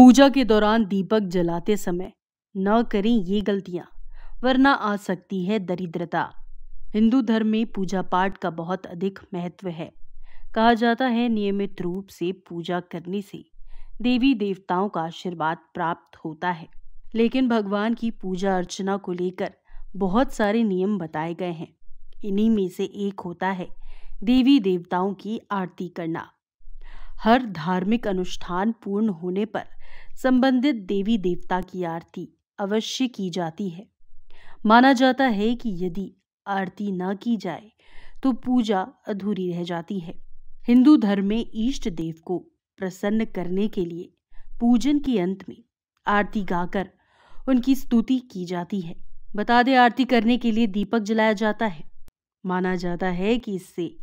पूजा के दौरान दीपक जलाते समय न करें ये गलतियां वरना आ सकती है दरिद्रता हिंदू धर्म में पूजा पाठ का बहुत अधिक महत्व है कहा जाता है नियमित रूप से पूजा करने से देवी देवताओं का आशीर्वाद प्राप्त होता है लेकिन भगवान की पूजा अर्चना को लेकर बहुत सारे नियम बताए गए हैं इन्हीं में से एक होता है देवी देवताओं की आरती करना हर धार्मिक अनुष्ठान पूर्ण होने पर संबंधित देवी देवता की आरती अवश्य की जाती है माना जाता है कि यदि आरती न की जाए तो पूजा अधूरी रह जाती है हिंदू धर्म में ईष्ट देव को प्रसन्न करने के लिए पूजन के अंत में आरती गाकर उनकी स्तुति की जाती है बता दे आरती करने के लिए दीपक जलाया जाता है माना जाता है कि इससे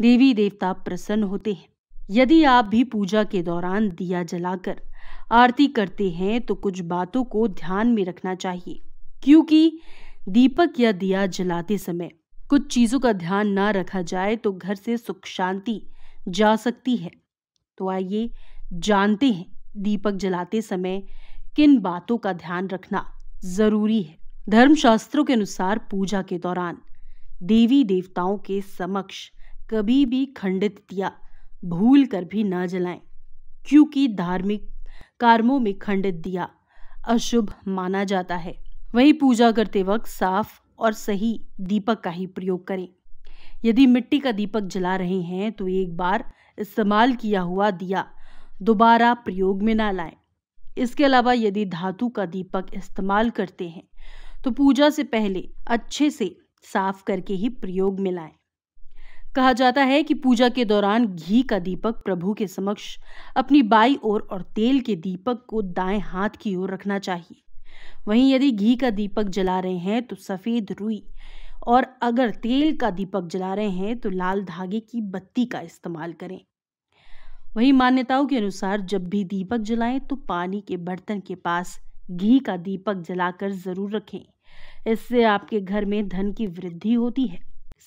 देवी देवता प्रसन्न होते हैं यदि आप भी पूजा के दौरान दिया जलाकर आरती करते हैं तो कुछ बातों को ध्यान में रखना चाहिए क्योंकि दीपक या दिया जलाते समय कुछ चीज़ों का ध्यान ना रखा जाए तो घर से सुख शांति जा सकती है तो आइए जानते हैं दीपक जलाते समय किन बातों का ध्यान रखना जरूरी है धर्मशास्त्रों के अनुसार पूजा के दौरान देवी देवताओं के समक्ष कभी भी खंडित दिया भूल कर भी न जलाएं क्योंकि धार्मिक कार्मों में खंडित दिया अशुभ माना जाता है वहीं पूजा करते वक्त साफ और सही दीपक का ही प्रयोग करें यदि मिट्टी का दीपक जला रहे हैं तो एक बार इस्तेमाल किया हुआ दिया दोबारा प्रयोग में ना लाएं इसके अलावा यदि धातु का दीपक इस्तेमाल करते हैं तो पूजा से पहले अच्छे से साफ करके ही प्रयोग में लाएं कहा जाता है कि पूजा के दौरान घी का दीपक प्रभु के समक्ष अपनी बाई ओर और तेल के दीपक को दाएं हाथ की ओर रखना चाहिए वहीं यदि घी का दीपक जला रहे हैं तो सफ़ेद रुई और अगर तेल का दीपक जला रहे हैं तो लाल धागे की बत्ती का इस्तेमाल करें वहीं मान्यताओं के अनुसार जब भी दीपक जलाएं तो पानी के बर्तन के पास घी का दीपक जलाकर ज़रूर रखें इससे आपके घर में धन की वृद्धि होती है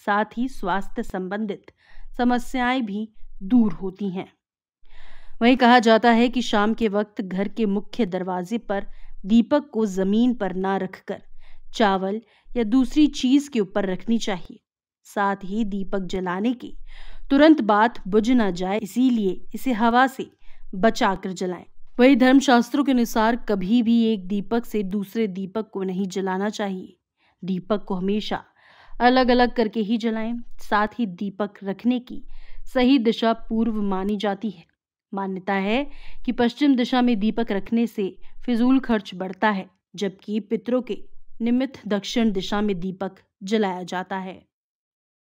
साथ ही स्वास्थ्य संबंधित समस्याएं भी दूर होती हैं वहीं कहा जाता है कि शाम के वक्त घर के मुख्य दरवाजे पर दीपक को जमीन पर ना रखकर चावल या दूसरी चीज के ऊपर रखनी चाहिए साथ ही दीपक जलाने के तुरंत बात बुझ ना जाए इसीलिए इसे हवा से बचा कर जलाएं वही धर्मशास्त्रों के अनुसार कभी भी एक दीपक से दूसरे दीपक को नहीं जलाना चाहिए दीपक को हमेशा अलग अलग करके ही जलाएं साथ ही दीपक रखने की सही दिशा पूर्व मानी जाती है मान्यता है कि पश्चिम दिशा में दीपक रखने से फिजूल खर्च बढ़ता है जबकि पितरों के निमित्त दक्षिण दिशा में दीपक जलाया जाता है